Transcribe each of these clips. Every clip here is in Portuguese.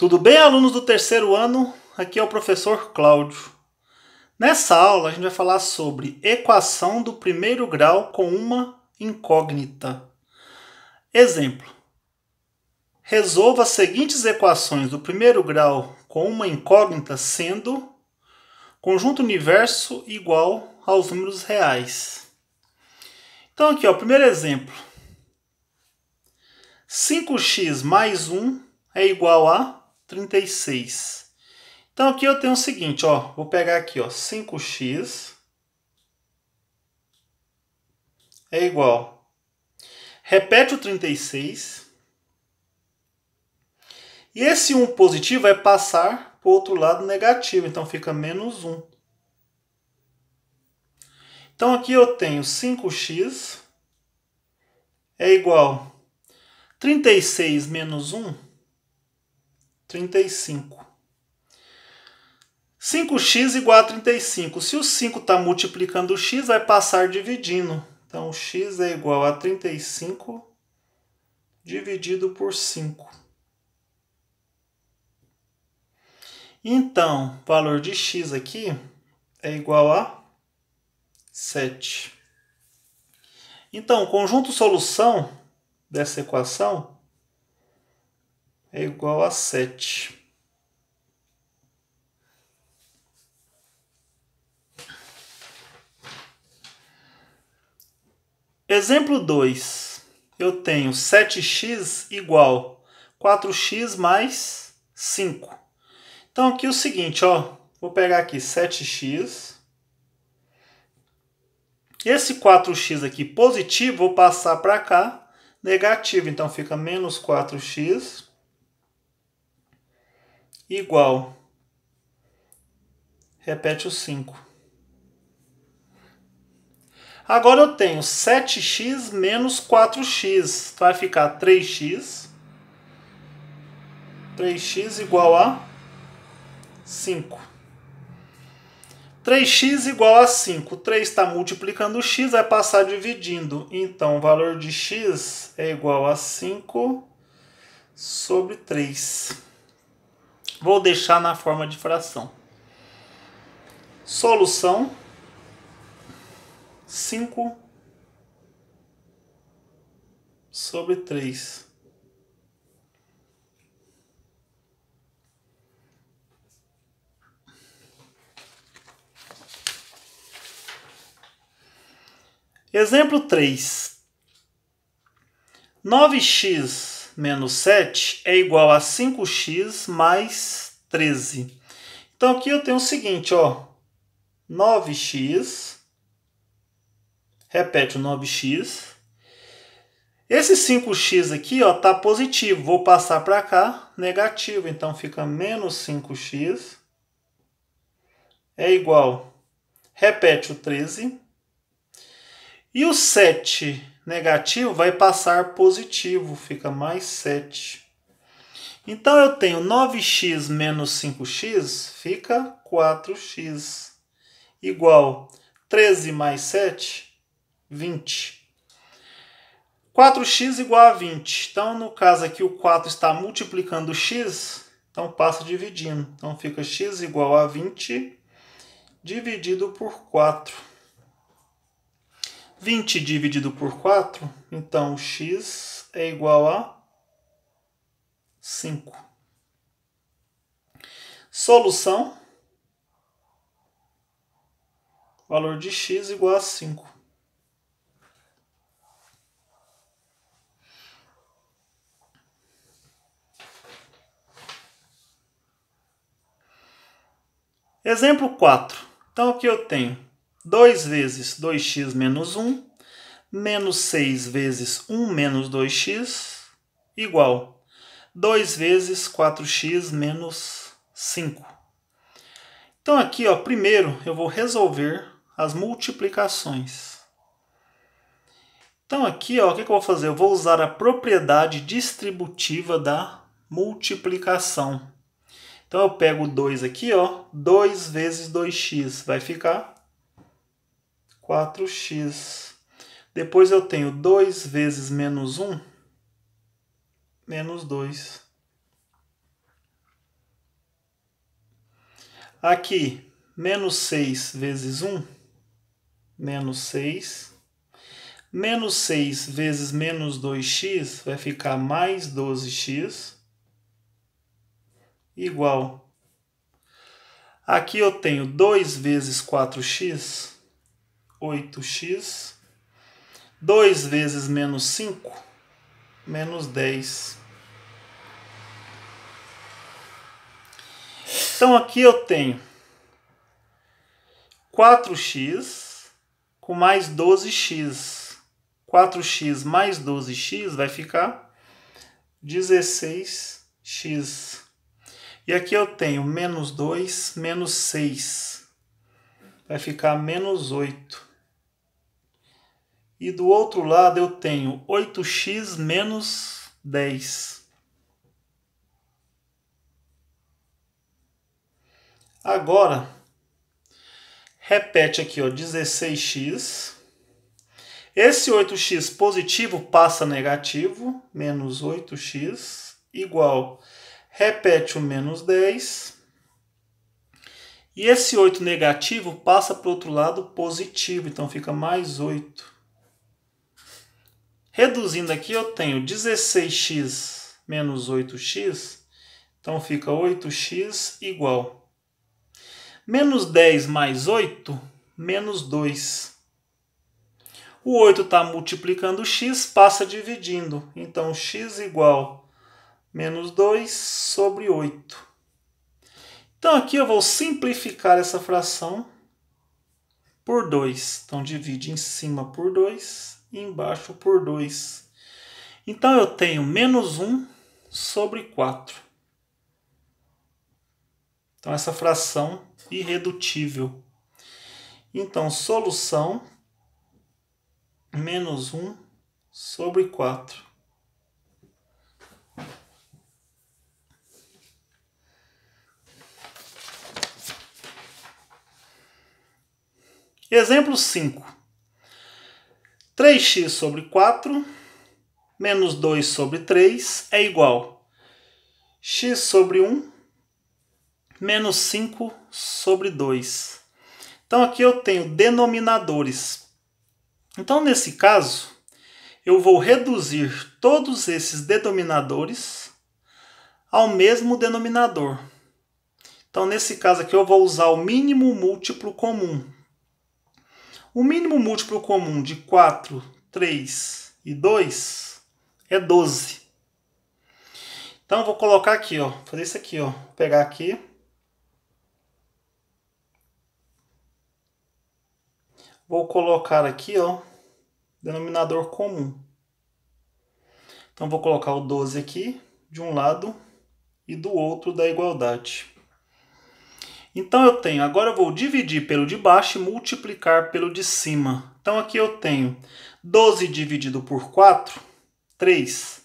Tudo bem, alunos do terceiro ano? Aqui é o professor Cláudio. Nessa aula, a gente vai falar sobre equação do primeiro grau com uma incógnita. Exemplo. Resolva as seguintes equações do primeiro grau com uma incógnita sendo conjunto universo igual aos números reais. Então aqui, ó, primeiro exemplo. 5x mais 1 é igual a 36. Então aqui eu tenho o seguinte, ó, vou pegar aqui, ó, 5x é igual. Repete o 36. E esse 1 positivo vai passar para o outro lado negativo, então fica menos 1. Então aqui eu tenho 5x é igual 36 menos 1 35. 5x igual a 35. Se o 5 está multiplicando o x, vai passar dividindo. Então, x é igual a 35 dividido por 5. Então, o valor de x aqui é igual a 7. Então, o conjunto solução dessa equação é igual a 7. Exemplo 2. Eu tenho 7x igual 4x mais 5. Então aqui é o seguinte, ó, vou pegar aqui 7x. Esse 4x aqui positivo, vou passar para cá, negativo, então fica menos 4x igual. Repete o 5. Agora eu tenho 7x menos 4x. Então vai ficar 3x. 3x igual a 5. 3x igual a 5. 3 está multiplicando x, vai passar dividindo. Então, o valor de x é igual a 5 sobre 3. Vou deixar na forma de fração. Solução 5 sobre 3. Exemplo 3. 9x menos 7 é igual a 5x mais 13. Então aqui eu tenho o seguinte, ó, 9x, repete o 9x. Esse 5x aqui está positivo, vou passar para cá, negativo, então fica menos 5x é igual, repete o 13. E o 7 negativo vai passar positivo, fica mais 7. Então eu tenho 9x menos 5x, fica 4x, igual 13 mais 7, 20. 4x igual a 20. Então, no caso aqui, o 4 está multiplicando x, então passa dividindo. Então fica x igual a 20 dividido por 4. 20 dividido por 4, então x é igual a 5. Solução. Valor de x igual a 5. Exemplo 4. Então, o que eu tenho? 2 vezes 2x menos 1, menos 6 vezes 1 menos 2x, igual 2 vezes 4x menos 5. Então aqui, ó, primeiro eu vou resolver as multiplicações. Então aqui, ó, o que, eu vou fazer? Eu vou usar a propriedade distributiva da multiplicação. Então eu pego 2 aqui, ó, 2 vezes 2x vai ficar 4x. Depois eu tenho 2 vezes menos 1, menos 2. Aqui, menos 6 vezes 1, menos 6. Menos 6 vezes menos 2x vai ficar mais 12x, igual. Aqui eu tenho 2 vezes 4x, 8x. 2 vezes menos 5, menos 10. Então aqui eu tenho 4x com mais 12x. 4x mais 12x vai ficar 16x. E aqui eu tenho menos 2, menos 6. Vai ficar menos 8. E do outro lado eu tenho 8x menos 10. Agora, repete aqui, ó, 16x. Esse 8x positivo passa negativo, menos 8x, igual, repete o menos 10. E esse 8 negativo passa para o outro lado positivo, então fica mais 8. Reduzindo aqui, eu tenho 16x menos 8x, então fica 8x igual. Menos 10 mais 8, menos 2. O 8 está multiplicando o x, passa dividindo. Então, x igual menos 2 sobre 8. Então, aqui eu vou simplificar essa fração por 2. Então, divide em cima por 2 embaixo por 2. Então eu tenho menos 1 sobre 4. Então essa fração irredutível. Então solução menos 1 sobre 4. Exemplo 5. 3x sobre 4 menos 2 sobre 3 é igual x sobre 1 menos 5 sobre 2. Então aqui eu tenho denominadores. Então nesse caso, eu vou reduzir todos esses denominadores ao mesmo denominador. Então nesse caso aqui eu vou usar o mínimo múltiplo comum, o mínimo múltiplo comum de 4, 3 e 2 é 12. Então vou colocar aqui, ó, fazer isso aqui, ó, vou pegar aqui. Vou colocar aqui, ó, denominador comum. Então vou colocar o 12 aqui de um lado e do outro da igualdade. Então eu tenho, agora eu vou dividir pelo de baixo e multiplicar pelo de cima. Então aqui eu tenho 12 dividido por 4, 3.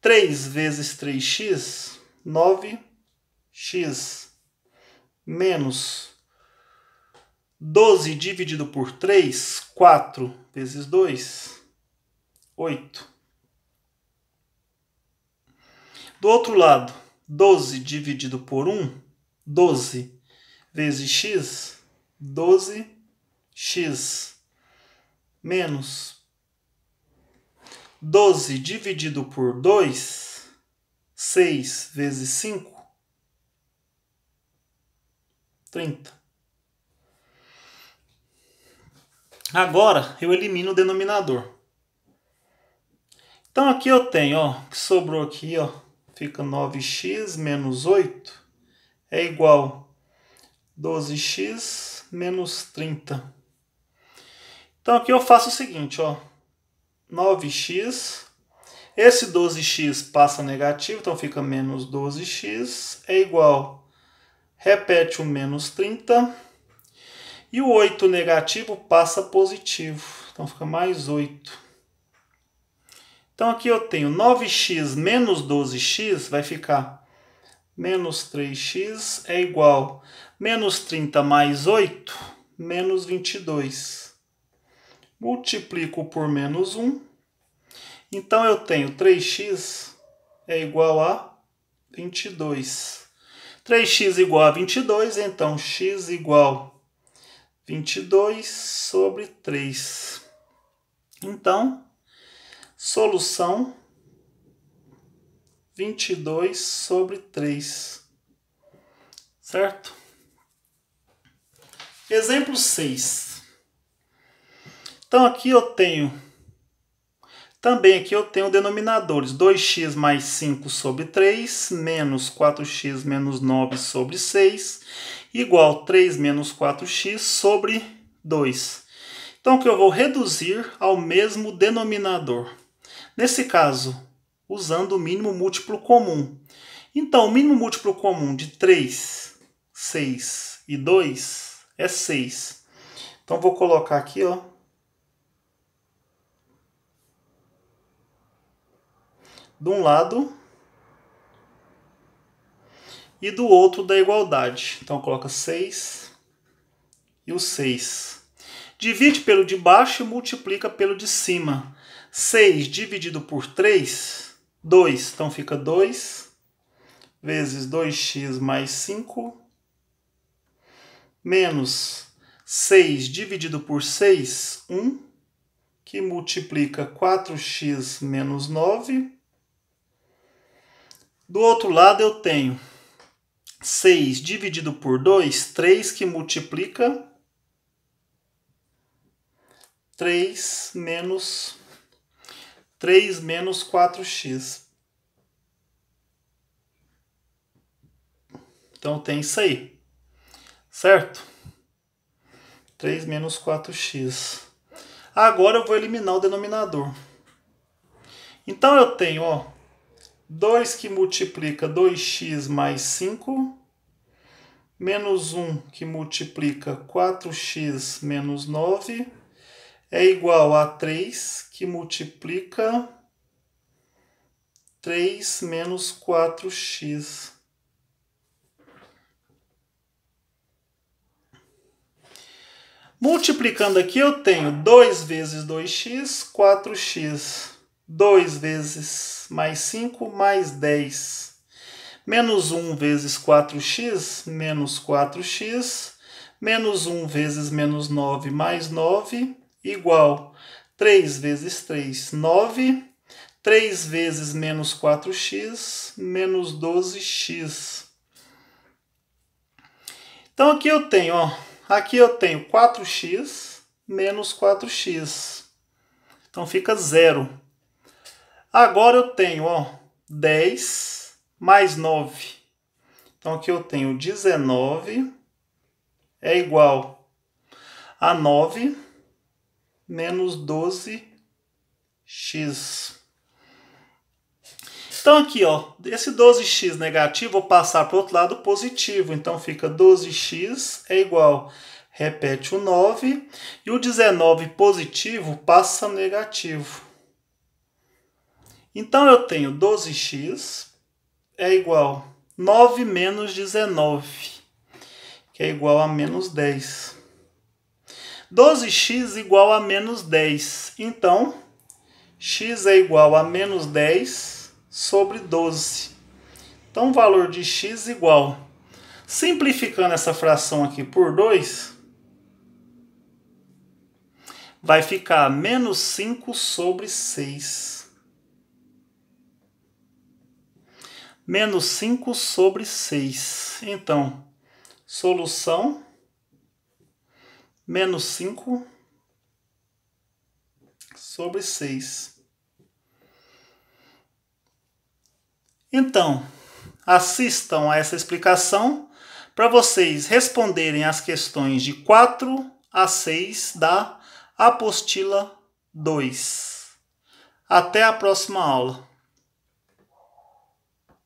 3 vezes 3x, 9x. Menos 12 dividido por 3, 4 vezes 2, 8. Do outro lado, 12 dividido por 1, 12 vezes x, 12x menos 12 dividido por 2, 6 vezes 5, 30. Agora eu elimino o denominador. Então aqui eu tenho, ó, que sobrou aqui, ó, fica 9x menos 8 é igual 12x menos 30. Então aqui eu faço o seguinte, ó. 9x. Esse 12x passa negativo, então fica menos 12x. É igual, repete o menos 30. E o 8 negativo passa positivo, então fica mais 8. Então aqui eu tenho 9x menos 12x, vai ficar menos 3x é, então, é igual a menos 30 mais 8, menos 22. Multiplico por menos 1. Então, eu tenho 3x é igual a 22. 3x igual a 22, então x igual a 22 sobre 3. Então, solução 22 sobre 3. Certo? Exemplo 6. Então aqui eu tenho também aqui eu tenho denominadores 2x mais 5 sobre 3, menos 4x menos 9 sobre 6, igual 3 menos 4x sobre 2. Então, que eu vou reduzir ao mesmo denominador. Nesse caso, usando o mínimo múltiplo comum. Então, o mínimo múltiplo comum de 3, 6 e 2 é 6. Então, vou colocar aqui, ó. De um lado e do outro da igualdade. Então, coloca 6 e o 6. Divide pelo de baixo e multiplica pelo de cima. 6 dividido por 3 2. Então fica 2 vezes 2x mais 5 menos 6 dividido por 6, 1, que multiplica 4x menos 9. Do outro lado eu tenho 6 dividido por 2, 3, que multiplica 3 menos 3 menos 4x. Então tem isso aí, certo? 3 menos 4x. Agora eu vou eliminar o denominador. Então eu tenho ó, 2 que multiplica 2x mais 5, menos 1 que multiplica 4x menos 9, é igual a 3 que multiplica 3 menos 4x. Multiplicando aqui, eu tenho 2 vezes 2x, 4x. 2 vezes mais 5, mais 10. Menos 1 vezes 4x, menos 4x. Menos 1 vezes menos 9, mais 9 igual 3 vezes 3, 9. 3 vezes menos 4x, menos 12x. Então aqui eu tenho, ó, aqui eu tenho 4x menos 4x. Então fica zero. Agora eu tenho, ó, 10 mais 9. Então aqui eu tenho 19 é igual a 9 menos 12x. Então aqui, ó, esse 12x negativo, vou passar para o outro lado positivo. Então fica 12x é igual, repete o 9, e o 19 positivo passa negativo. Então eu tenho 12x é igual 9 menos 19, que é igual a menos 10. 12x igual a menos 10. Então, x é igual a menos 10 sobre 12. Então, o valor de x igual. Simplificando essa fração aqui por 2, vai ficar menos 5 sobre 6. Menos 5 sobre 6. Então, solução menos 5 sobre 6. Então, assistam a essa explicação para vocês responderem as questões de 4 a 6 da apostila 2. Até a próxima aula.